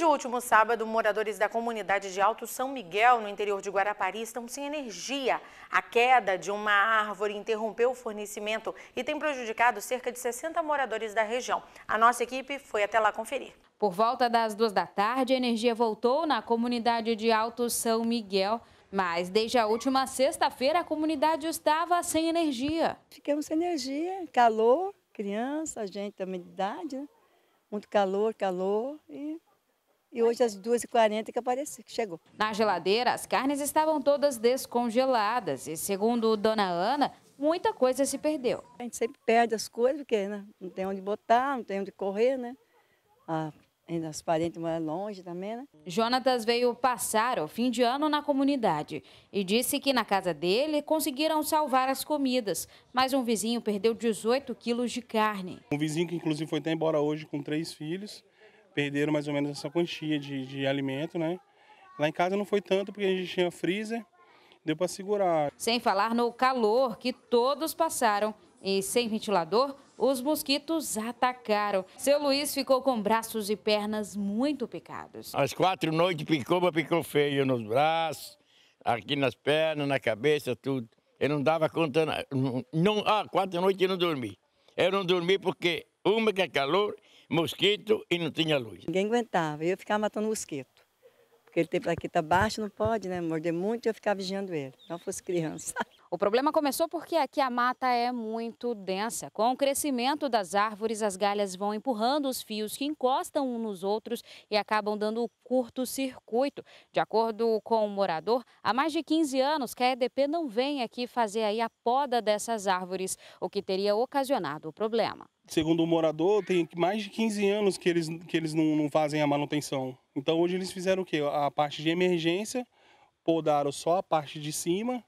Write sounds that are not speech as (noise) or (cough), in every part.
Desde o último sábado, moradores da comunidade de Alto São Miguel, no interior de Guarapari, estão sem energia. A queda de uma árvore interrompeu o fornecimento e tem prejudicado cerca de 60 moradores da região. A nossa equipe foi até lá conferir. Por volta das duas da tarde, a energia voltou na comunidade de Alto São Miguel. Mas desde a última sexta-feira, a comunidade estava sem energia. Ficamos sem energia, calor, criança, gente também de idade, né? muito calor, calor. E e hoje, às 2h40, que apareceu, que chegou. Na geladeira, as carnes estavam todas descongeladas. E, segundo Dona Ana, muita coisa se perdeu. A gente sempre perde as coisas, porque né? não tem onde botar, não tem onde correr, né? Ah, ainda as parentes moram longe também, né? Jonatas veio passar o fim de ano na comunidade e disse que na casa dele conseguiram salvar as comidas, mas um vizinho perdeu 18 quilos de carne. Um vizinho que inclusive foi até embora hoje com três filhos, perderam mais ou menos essa quantia de, de alimento, né? Lá em casa não foi tanto porque a gente tinha freezer, deu para segurar. Sem falar no calor que todos passaram e sem ventilador, os mosquitos atacaram. Seu Luiz ficou com braços e pernas muito picados. Às quatro noites picou, mas picou feio nos braços, aqui nas pernas, na cabeça, tudo. Eu não dava conta, não, não ah, quatro noites eu não dormi. Eu não dormi porque uma que é calor mosquito e não tinha luz. Ninguém aguentava, eu ficava matando mosquito. Porque ele tem plaquita baixa, não pode, né? Morder muito, eu ficava vigiando ele. Não fosse criança. (laughs) O problema começou porque aqui a mata é muito densa. Com o crescimento das árvores, as galhas vão empurrando os fios que encostam uns nos outros e acabam dando curto-circuito. De acordo com o morador, há mais de 15 anos que a EDP não vem aqui fazer aí a poda dessas árvores, o que teria ocasionado o problema. Segundo o morador, tem mais de 15 anos que eles, que eles não, não fazem a manutenção. Então hoje eles fizeram o quê? A parte de emergência, podaram só a parte de cima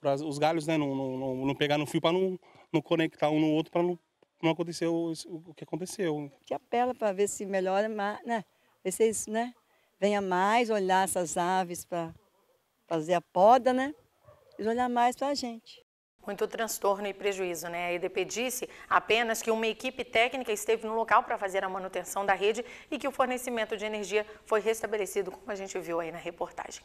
para os galhos né, não, não, não, pegar no fio, para não, não conectar um no outro, para não, não acontecer o, o que aconteceu. Que apela para ver se melhora, né? Ver se isso, né? Venha mais olhar essas aves para fazer a poda, né? E olhar mais para a gente. Muito transtorno e prejuízo, né? A EDP disse apenas que uma equipe técnica esteve no local para fazer a manutenção da rede e que o fornecimento de energia foi restabelecido, como a gente viu aí na reportagem.